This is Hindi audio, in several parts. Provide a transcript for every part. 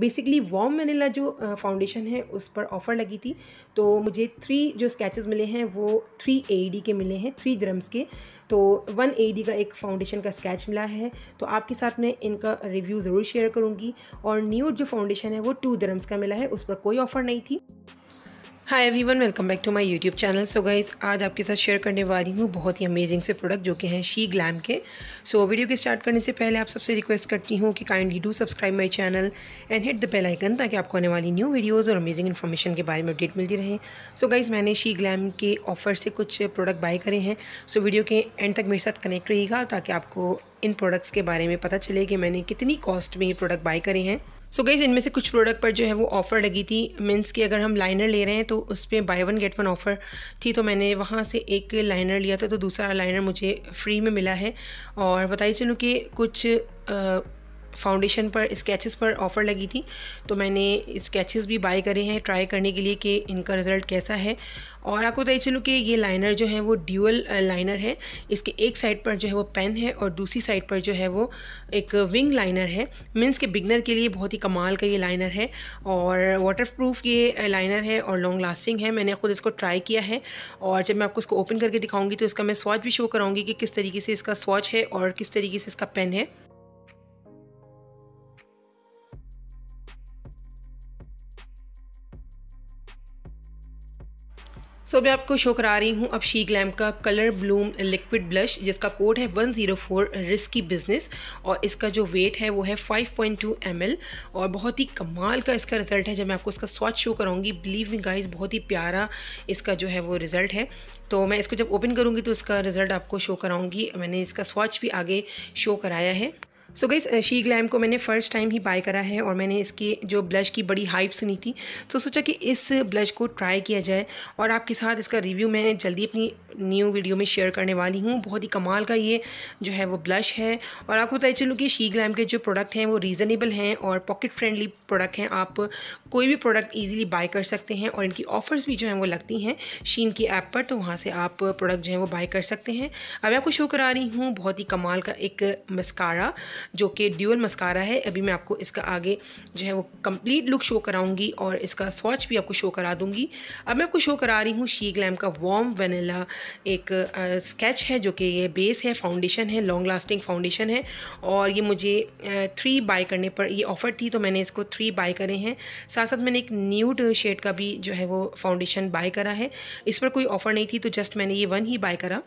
बेसिकली वॉम वनीला जो फाउंडेशन है उस पर ऑफ़र लगी थी तो मुझे थ्री जो स्केचेस मिले हैं वो थ्री ए के मिले हैं थ्री ग्रम्स के तो वन ए का एक फाउंडेशन का स्केच मिला है तो आपके साथ मैं इनका रिव्यू ज़रूर शेयर करूँगी और न्यूड जो फाउंडेशन है वो टू ग्राम्स का मिला है उस पर कोई ऑफ़र नहीं थी hi everyone welcome back to my YouTube channel so guys आज आपके साथ शेयर करने वाली हूँ बहुत ही अमेजिंग से प्रोडक्ट जो कि हैं शी ग्लैम के सो so, वीडियो के स्टार्ट करने से पहले आप सबसे रिक्वेस्ट करती हूँ कि kindly do subscribe my channel and hit the bell icon ताकि आपको आने वाली न्यू वीडियोज़ और अमेजिंग इन्फॉर्मेशन के बारे में अपडेट मिलती रहे सो so, गाइज़ मैंने शी ग्लैम के ऑफर से कुछ प्रोडक्ट बाय करे हैं सो so, वीडियो के एंड तक मेरे साथ कनेक्ट रहेगा ताकि आपको इन प्रोडक्ट्स के बारे में पता चले कि मैंने कितनी कॉस्ट में ये प्रोडक्ट बाई करे हैं सो गई इनमें से कुछ प्रोडक्ट पर जो है वो ऑफ़र लगी थी मीन्स कि अगर हम लाइनर ले रहे हैं तो उस पर buy one get one offer थी तो मैंने वहाँ से एक लाइनर लिया था तो दूसरा लाइनर मुझे फ्री में मिला है और बताइए चलूँ कि कुछ आ, फाउंडेशन पर स्केचेस पर ऑफ़र लगी थी तो मैंने स्केचेस भी बाय करे हैं ट्राई करने के लिए कि इनका रिज़ल्ट कैसा है और आपको बताइए चलूँ कि ये लाइनर जो है वो ड्यूअल लाइनर है इसके एक साइड पर जो है वो पेन है और दूसरी साइड पर जो है वो एक विंग लाइनर है मीन्स के बिगनर के लिए बहुत ही कमाल का ये लाइनर है और वाटर प्रूफ ये लाइनर है और लॉन्ग लास्टिंग है मैंने ख़ुद इसको ट्राई किया है और जब मैं आपको इसको ओपन करके दिखाऊंगी तो इसका मैं स्वाच भी शो कराऊँगी कि किस तरीके से इसका स्वाच है और किस तरीके से इसका पेन है सो so, मैं आपको शो करा रही हूँ अब शी ग्लैम का कलर ब्लूम लिक्विड ब्लश जिसका कोड है 104 ज़ीरो फोर रिस्की बिजनेस और इसका जो वेट है वो है 5.2 पॉइंट और बहुत ही कमाल का इसका रिज़ल्ट है जब मैं आपको इसका स्वाद शो कराऊंगी बिलीव मी गाइस बहुत ही प्यारा इसका जो है वो रिज़ल्ट है तो मैं इसको जब ओपन करूँगी तो इसका रिज़ल्ट आपको शो कराऊँगी मैंने इसका स्वाच भी आगे शो कराया है सो गई शी ग्लैम को मैंने फ़र्स्ट टाइम ही बाय करा है और मैंने इसकी जो ब्लश की बड़ी हाइप सुनी थी तो सोचा कि इस ब्लश को ट्राई किया जाए और आपके साथ इसका रिव्यू मैं जल्दी अपनी न्यू वीडियो में शेयर करने वाली हूँ बहुत ही कमाल का ये जो है वो ब्लश है और आपको पता चलूँ कि शी ग्लैम के जो प्रोडक्ट हैं वो रीज़नेबल हैं और पॉकेट फ्रेंडली प्रोडक्ट हैं आप कोई भी प्रोडक्ट ईजिली बाय कर सकते हैं और इनकी ऑफ़र्स भी जो हैं वो लगती हैं शीन की ऐप पर तो वहाँ से आप प्रोडक्ट जो है वो बाय कर सकते हैं अब आपको शो करा रही हूँ बहुत ही कमाल का एक मस्कारा जो कि ड्यूअल मस्कारा है अभी मैं आपको इसका आगे जो है वो कंप्लीट लुक शो कराऊंगी और इसका स्वाच भी आपको शो करा दूंगी अब मैं आपको शो करा रही हूँ शी ग्लैम का वॉम वनीला एक आ, स्केच है जो कि ये बेस है फाउंडेशन है लॉन्ग लास्टिंग फाउंडेशन है और ये मुझे आ, थ्री बाय करने पर ये ऑफ़र थी तो मैंने इसको थ्री बाय करे हैं साथ साथ मैंने एक न्यूड शेड का भी जो है वो फाउंडेशन बाय करा है इस पर कोई ऑफ़र नहीं थी तो जस्ट मैंने ये वन ही बाय करा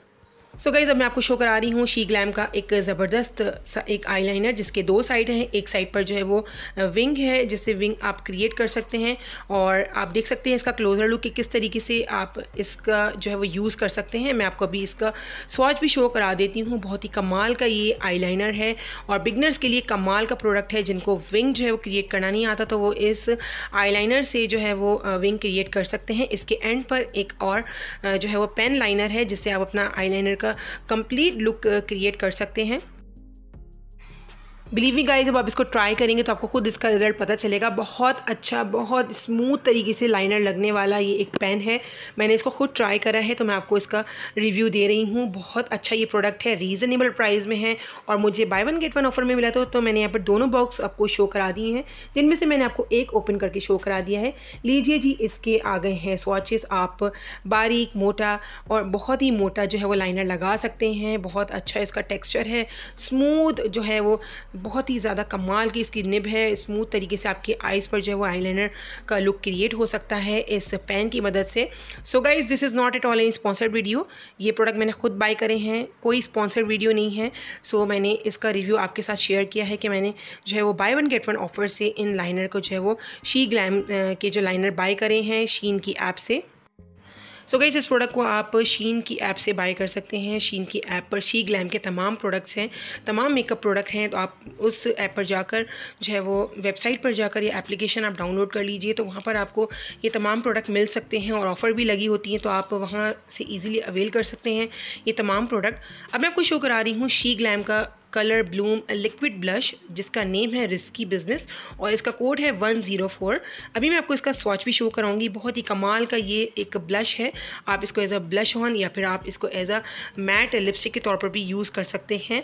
सो गई गाइज़ अब मैं आपको शो करा रही हूँ शी ग्लैम का एक ज़बरदस्त एक आईलाइनर जिसके दो साइड हैं एक साइड पर जो है वो विंग है जिससे विंग आप क्रिएट कर सकते हैं और आप देख सकते हैं इसका क्लोज़र लुक कि किस तरीके से आप इसका जो है वो यूज़ कर सकते हैं मैं आपको अभी इसका स्वाच भी शो करा देती हूँ बहुत ही कमाल का ये लाइनर है और बिगनर्स के लिए कमाल का प्रोडक्ट है जिनको विंग जो है वो क्रिएट करना नहीं आता तो वो इस लाइनर से जो है वो विंग क्रिएट कर सकते हैं इसके एंड पर एक और जो है वो पेन लाइनर है जिससे आप अपना लाइनर का कंप्लीट लुक क्रिएट कर सकते हैं बिलीव मी गाइज जब आप इसको ट्राई करेंगे तो आपको खुद इसका रिजल्ट पता चलेगा बहुत अच्छा बहुत स्मूथ तरीके से लाइनर लगने वाला ये एक पेन है मैंने इसको खुद ट्राई करा है तो मैं आपको इसका रिव्यू दे रही हूँ बहुत अच्छा ये प्रोडक्ट है रीज़नेबल प्राइस में है और मुझे buy one get one offer में मिला था तो, तो मैंने यहाँ पर दोनों बॉक्स आपको शो करा दिए हैं जिनमें से मैंने आपको एक ओपन करके शो करा दिया है लीजिए जी इसके आ गए हैं स्वाचेस आप बारीक मोटा और बहुत ही मोटा जो है वो लाइनर लगा सकते हैं बहुत अच्छा इसका टेक्स्चर है स्मूथ जो है वो बहुत ही ज़्यादा कमाल की इसकी निब है स्मूथ तरीके से आपकी आइज़ पर जो है वो आईलाइनर का लुक क्रिएट हो सकता है इस पेन की मदद से so guys this is not at all any sponsored video ये प्रोडक्ट मैंने खुद बाय करे हैं कोई स्पॉन्सर्ड वीडियो नहीं है सो so, मैंने इसका रिव्यू आपके साथ शेयर किया है कि मैंने जो है वो buy one get one offer से इन लाइनर को जो है वो शी ग्लैम के जो लाइनर बाय करे हैं शीन की ऐप से सो गई इस प्रोडक्ट को आप शीन की ऐप से बाय कर सकते हैं शीन की ऐप पर शी ग्लैम के तमाम प्रोडक्ट्स हैं तमाम मेकअप प्रोडक्ट हैं तो आप उस ऐप पर जाकर जो है वो वेबसाइट पर जाकर ये एप्लीकेशन आप डाउनलोड कर लीजिए तो वहाँ पर आपको ये तमाम प्रोडक्ट मिल सकते हैं और ऑफ़र भी लगी होती हैं तो आप वहाँ से ईजिली अवेल कर सकते हैं ये तमाम प्रोडक्ट अब मैं आपको शो करा रही हूँ शी ग्लैम का कलर ब्लूम लिक्विड ब्लश जिसका नेम है रिस्की बिजनेस और इसका कोड है वन ज़ीरो फोर अभी मैं आपको इसका स्वाच भी शो कराऊंगी बहुत ही कमाल का ये एक ब्लश है आप इसको एज अ ब्लश ऑन या फिर आप इसको एज अ मैट लिपस्टिक के तौर पर भी यूज़ कर सकते हैं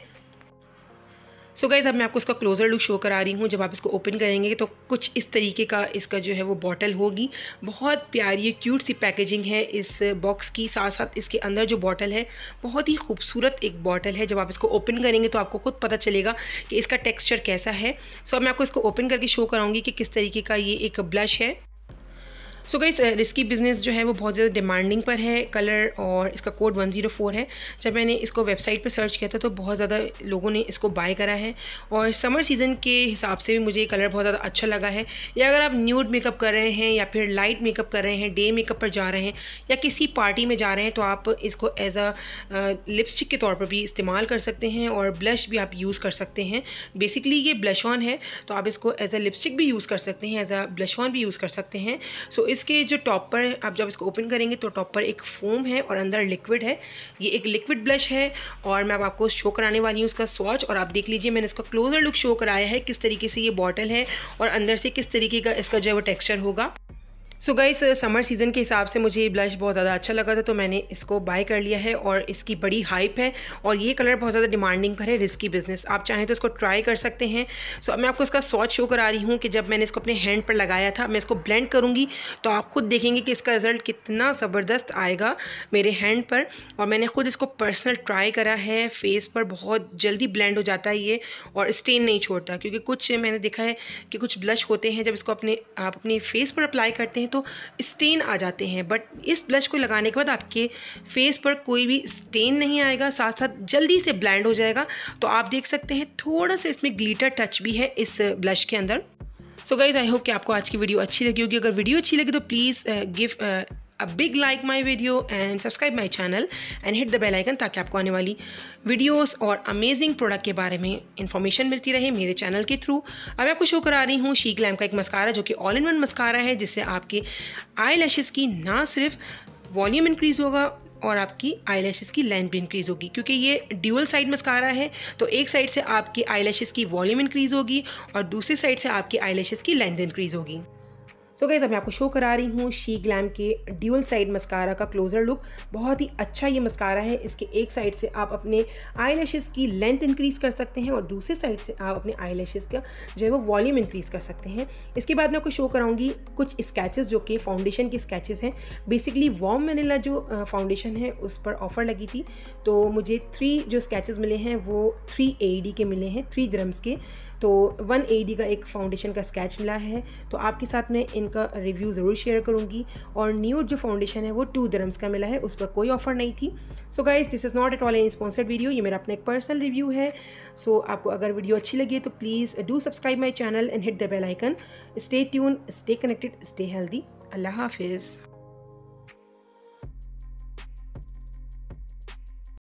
सो गाइज अब मैं आपको इसका क्लोज़र लुक शो करा रही हूँ जब आप इसको ओपन करेंगे तो कुछ इस तरीके का इसका जो है वो बॉटल होगी बहुत प्यारी क्यूट सी पैकेजिंग है इस बॉक्स की साथ साथ इसके अंदर जो बॉटल है बहुत ही खूबसूरत एक बॉटल है जब आप इसको ओपन करेंगे तो आपको खुद पता चलेगा कि इसका टेक्स्चर कैसा है सो so अब मैं आपको इसको ओपन करके शो कराऊंगी कि किस तरीके का ये एक ब्लश है सो गई रिस्की बिज़नेस जो है वो बहुत ज़्यादा डिमांडिंग पर है कलर और इसका कोड 104 है जब मैंने इसको वेबसाइट पर सर्च किया था तो बहुत ज़्यादा लोगों ने इसको बाय करा है और समर सीज़न के हिसाब से भी मुझे ये कलर बहुत ज़्यादा अच्छा लगा है या अगर आप न्यूड मेकअप कर रहे हैं या फिर लाइट मेकअप कर रहे हैं डे मेकअप पर जा रहे हैं या किसी पार्टी में जा रहे हैं तो आप इसको एज अ लिपस्टिक के तौर पर भी इस्तेमाल कर सकते हैं और ब्लश भी आप यूज़ कर सकते हैं बेसिकली ये ब्लश ऑन है तो आप इसको एज अ लिपस्टिक भी यूज़ कर सकते हैं एज अ ब्लश ऑन भी यूज़ कर सकते हैं सो so, इस इसके जो टॉप पर आप जब इसको ओपन करेंगे तो टॉप पर एक फोम है और अंदर लिक्विड है ये एक लिक्विड ब्लश है और मैं अब आपको शो कराने वाली हूँ उसका स्वाच और आप देख लीजिए मैंने इसका क्लोजर लुक शो कराया है किस तरीके से ये बॉटल है और अंदर से किस तरीके का इसका जो है वो टेक्स्चर होगा सो गई समर सीज़न के हिसाब से मुझे ये ब्लश बहुत ज़्यादा अच्छा लगा था तो मैंने इसको बाय कर लिया है और इसकी बड़ी हाइप है और ये कलर बहुत ज़्यादा डिमांडिंग पर है रिस्की बिजनेस आप चाहें तो इसको ट्राई कर सकते हैं सो so, मैं आपको इसका सॉच शो करा रही हूँ कि जब मैंने इसको अपने हैंड पर लगाया था मैं इसको ब्लेंड करूँगी तो आप खुद देखेंगे कि इसका रिज़ल्ट कितना ज़बरदस्त आएगा मेरे हैंड पर और मैंने खुद इसको पर्सनल ट्राई करा है फेस पर बहुत जल्दी ब्लेंड हो जाता है ये और स्टेन नहीं छोड़ता क्योंकि कुछ मैंने देखा है कि कुछ ब्लश होते हैं जब इसको अपने आप अपने फेस पर अप्लाई करते हैं तो स्टेन आ जाते हैं बट इस ब्लश को लगाने के बाद आपके फेस पर कोई भी स्टेन नहीं आएगा साथ साथ जल्दी से ब्लैंड हो जाएगा तो आप देख सकते हैं थोड़ा सा इसमें ग्लीटर टच भी है इस ब्लश के अंदर सो गाइज़ आई होप कि आपको आज की वीडियो अच्छी लगी होगी अगर वीडियो अच्छी लगी तो please give uh, a big like my video and subscribe my channel and hit the bell icon ताकि आपको आने वाली वीडियोस और अमेजिंग प्रोडक्ट के बारे में इन्फॉर्मेशन मिलती रहे मेरे चैनल के थ्रू अब आपको शो करा रही हूँ शी ग्लैम का एक मस्कारा जो कि ऑल इन वन मस्कारा है जिससे आपके आई की ना सिर्फ वॉल्यूम इंक्रीज़ होगा और आपकी आई की लेंथ भी इंक्रीज़ होगी क्योंकि ये ड्यूअल साइड मस्कारा है तो एक साइड से आपकी आई की वॉल्यूम इंक्रीज़ होगी और दूसरी साइड से आपकी आई की लेंथ इंक्रीज़ होगी सो गई मैं आपको शो करा रही हूँ शी ग्लैम के ड्यूल साइड मस्कारा का क्लोजर लुक बहुत ही अच्छा ये मस्कारा है इसके एक साइड से आप अपने आई की लेंथ इंक्रीज कर सकते हैं और दूसरे साइड से आप अपने आई का जो है वो वॉल्यूम इंक्रीज कर सकते हैं इसके बाद मैं आपको शो कराऊंगी कुछ स्केचेस जो कि फाउंडेशन के स्केचेस हैं बेसिकली वॉम वनीला जो फाउंडेशन है उस पर ऑफर लगी थी तो मुझे थ्री जो स्केचेस मिले हैं वो थ्री ए के मिले हैं थ्री ग्रम्स के तो 180 का एक फाउंडेशन का स्केच मिला है तो आपके साथ मैं इनका रिव्यू ज़रूर शेयर करूँगी और न्यू जो फाउंडेशन है वो टू दरम्स का मिला है उस पर कोई ऑफर नहीं थी so guys this is not at all an sponsored video ये मेरा अपना एक पर्सनल रिव्यू है सो so, आपको अगर वीडियो अच्छी लगी है तो please do subscribe my channel and hit the bell icon stay tune stay connected stay healthy अल्लाह हाफिज़